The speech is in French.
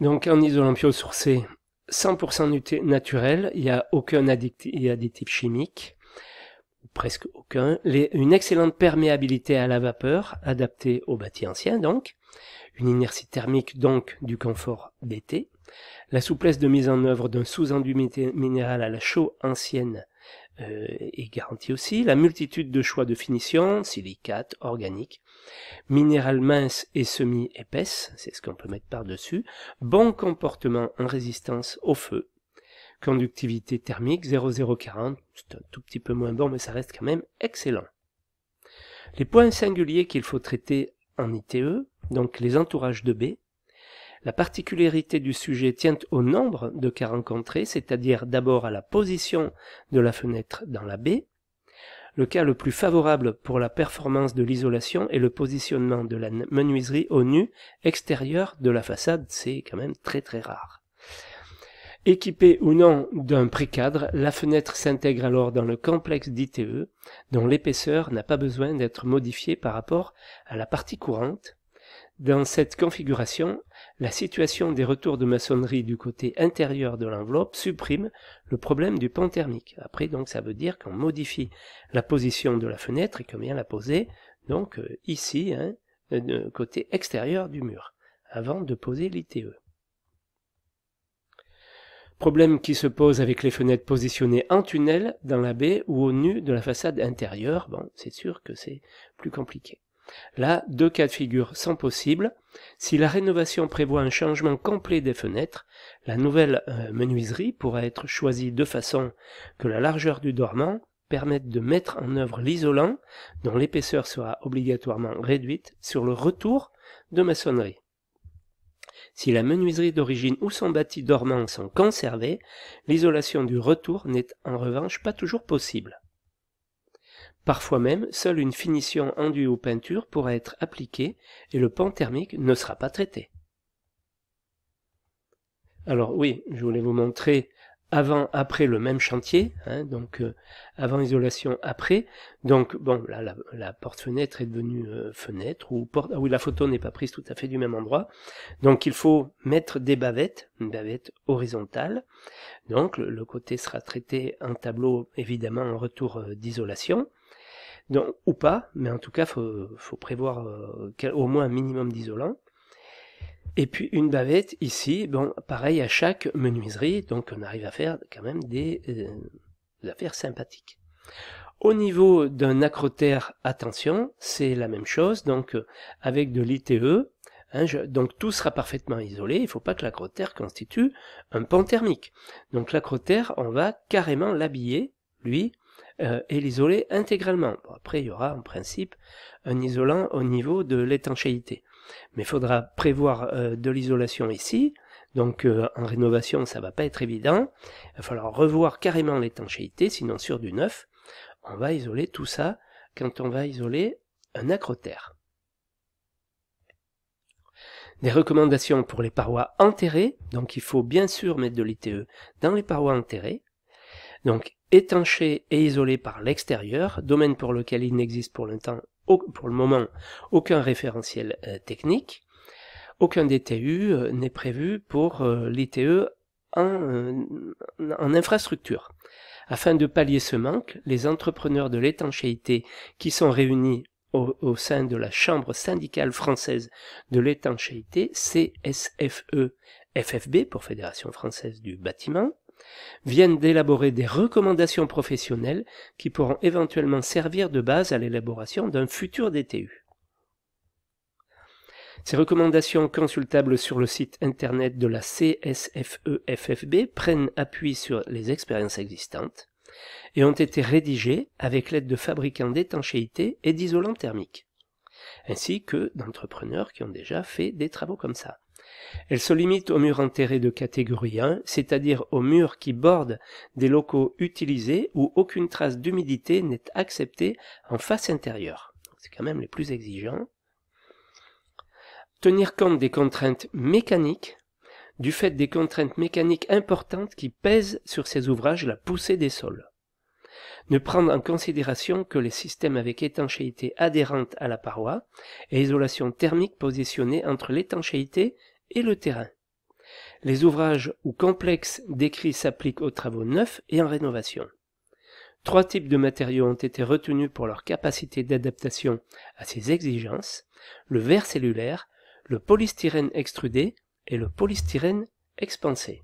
Donc un isolant pio-sourcé 100% naturel, il n'y a aucun additif chimique, presque aucun, une excellente perméabilité à la vapeur, adaptée au bâti ancien donc, une inertie thermique donc du confort d'été, la souplesse de mise en œuvre d'un sous-enduit minéral à la chaux ancienne et euh, est garantie aussi. La multitude de choix de finition, silicate, organique, minéral mince et semi-épaisse, c'est ce qu'on peut mettre par-dessus. Bon comportement en résistance au feu. Conductivité thermique 0040, c'est un tout petit peu moins bon, mais ça reste quand même excellent. Les points singuliers qu'il faut traiter en ITE, donc les entourages de baies, la particularité du sujet tient au nombre de cas rencontrés, c'est-à-dire d'abord à la position de la fenêtre dans la baie. Le cas le plus favorable pour la performance de l'isolation est le positionnement de la menuiserie au nu extérieur de la façade, c'est quand même très très rare. Équipée ou non d'un pré-cadre, la fenêtre s'intègre alors dans le complexe d'ITE, dont l'épaisseur n'a pas besoin d'être modifiée par rapport à la partie courante, dans cette configuration, la situation des retours de maçonnerie du côté intérieur de l'enveloppe supprime le problème du pan thermique. Après, donc, ça veut dire qu'on modifie la position de la fenêtre et qu'on vient la poser, donc, euh, ici, hein, euh, côté extérieur du mur, avant de poser l'ITE. Problème qui se pose avec les fenêtres positionnées en tunnel dans la baie ou au nu de la façade intérieure. Bon, c'est sûr que c'est plus compliqué. Là, deux cas de figure sont possibles. Si la rénovation prévoit un changement complet des fenêtres, la nouvelle euh, menuiserie pourra être choisie de façon que la largeur du dormant permette de mettre en œuvre l'isolant dont l'épaisseur sera obligatoirement réduite sur le retour de maçonnerie. Si la menuiserie d'origine ou son bâti dormant sont conservés, l'isolation du retour n'est en revanche pas toujours possible. Parfois même, seule une finition enduit ou peinture pourra être appliquée et le pan thermique ne sera pas traité. Alors oui, je voulais vous montrer avant, après le même chantier, hein, donc euh, avant isolation, après. Donc bon, là la, porte-fenêtre est devenue euh, fenêtre ou porte, ah oui la photo n'est pas prise tout à fait du même endroit. Donc il faut mettre des bavettes, une bavette horizontale. Donc le, côté sera traité en tableau évidemment en retour euh, d'isolation ou pas, mais en tout cas, faut, faut prévoir euh, au moins un minimum d'isolant. Et puis une bavette ici, bon, pareil à chaque menuiserie, donc on arrive à faire quand même des, euh, affaires sympathiques. Au niveau d'un acrotère, attention, c'est la même chose, donc euh, avec de l'ITE, hein, donc tout sera parfaitement isolé, il ne faut pas que l'acrotère constitue un pan thermique. Donc l'acrotère, on va carrément l'habiller, lui, euh, et l'isoler intégralement. après, il y aura en principe un isolant au niveau de l'étanchéité. Mais il faudra prévoir euh, de l'isolation ici. Donc euh, en rénovation, ça va pas être évident. Il va falloir revoir carrément l'étanchéité, sinon sur du neuf, on va isoler tout ça quand on va isoler un acrotère. Des recommandations pour les parois enterrées. Donc il faut bien sûr mettre de l'ITE dans les parois enterrées. Donc étanché et isolé par l'extérieur, domaine pour lequel il n'existe pour le, pour le moment aucun référentiel euh, technique. Aucun DTU euh, n'est prévu pour euh, l'ITE en, en infrastructure. Afin de pallier ce manque, les entrepreneurs de l'étanchéité qui sont réunis au, au, sein de la Chambre syndicale française de l'étanchéité, CSFE-FFB pour Fédération française du bâtiment, viennent d'élaborer des recommandations professionnelles qui pourront éventuellement servir de base à l'élaboration d'un futur DTU. Ces recommandations consultables sur le site internet de la CSFEFFB prennent appui sur les expériences existantes et ont été rédigées avec l'aide de fabricants d'étanchéité et d'isolants thermiques, ainsi que d'entrepreneurs qui ont déjà fait des travaux comme ça. Elle se limite aux murs enterrés de catégorie 1, c'est-à-dire aux murs qui bordent des locaux utilisés où aucune trace d'humidité n'est acceptée en face intérieure. C'est quand même les plus exigeants. Tenir compte des contraintes mécaniques, du fait des contraintes mécaniques importantes qui pèsent sur ces ouvrages la poussée des sols ne prendre en considération que les systèmes avec étanchéité adhérente à la paroi et isolation thermique positionnée entre l'étanchéité et le terrain. Les ouvrages ou complexes décrits s'appliquent aux travaux neufs et en rénovation. Trois types de matériaux ont été retenus pour leur capacité d'adaptation à ces exigences, le verre cellulaire, le polystyrène extrudé et le polystyrène expansé.